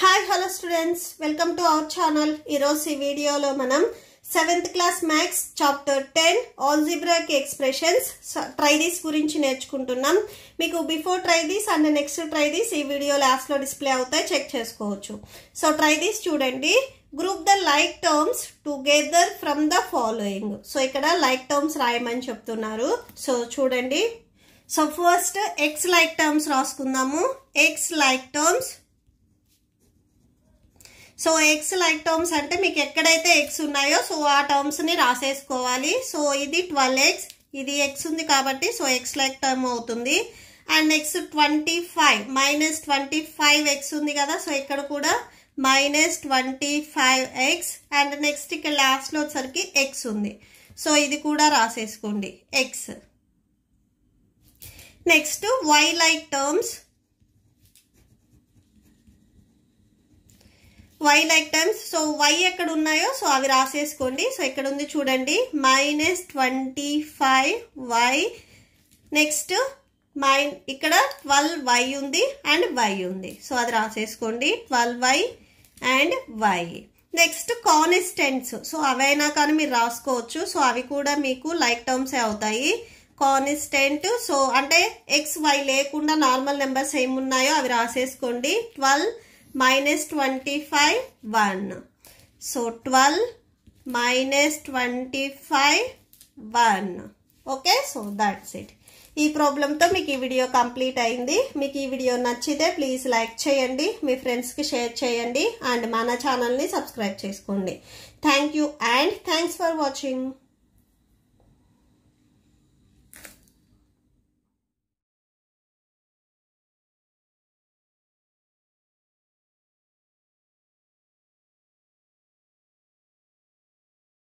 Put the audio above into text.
hi hello students welcome to our channel ఈరోజు ఈ వీడియోలో మనం seventh class maths chapter ten algebraic expressions try these గురించి నేర్చుకుంటున్నాం మీకు before try these and next these ఈ వీడియో లాస్ట్లో డిస్ప్లే అవుతాయి చెక్ చేసుకోవచ్చు సో ట్రైడీస్ చూడండి group the like terms together from the following so ఇక్కడ లైక్ టర్మ్స్ రాయమని చెప్తున్నారు సో చూడండి so first x like terms రాసుకుందాము x like terms so x like terms అంటే మీకు ఎక్కడైతే ఎక్స్ ఉన్నాయో సో ఆ టర్మ్స్ని రాసేసుకోవాలి సో ఇది ట్వెల్వ్ ఎక్స్ ఇది ఎక్స్ ఉంది కాబట్టి సో ఎక్స్ లైక్ టర్మ్ అవుతుంది and next twenty five minus twenty five x ఉంది కదా సో ఇక్కడ కూడా minus twenty five x and next ఇక్కడ లాస్ట్లో వచ్చరికి ఎక్స్ ఉంది సో ఇది కూడా రాసేసుకోండి x next y like terms y like terms so y ఎక్కడ ఉన్నాయో సో అవి రాసేసుకోండి సో ఎక్కడ ఉంది చూడండి minus twenty five y next my ఇక్కడ ట్వెల్వ్ వై ఉంది అండ్ వై ఉంది సో అది రాసేసుకోండి twelve y and y next constants so అవైనా కానీ మీరు రాసుకోవచ్చు సో అవి కూడా మీకు లైక్ టర్మ్సే అవుతాయి కానిస్టెంట్ సో అంటే ఎక్స్ వై లేకుండా నార్మల్ నెంబర్స్ ఏమున్నాయో అవి రాసేసుకోండి twelve minus twenty five one so twelve minus twenty five one okay so that's it ఈ ప్రాబ్లంతో మీకు ఈ వీడియో కంప్లీట్ అయింది మీకు ఈ వీడియో నచ్చితే ప్లీజ్ లైక్ చేయండి మీ ఫ్రెండ్స్కి షేర్ చేయండి అండ్ మన ఛానల్ని సబ్స్క్రైబ్ చేసుకోండి thank you and thanks for watching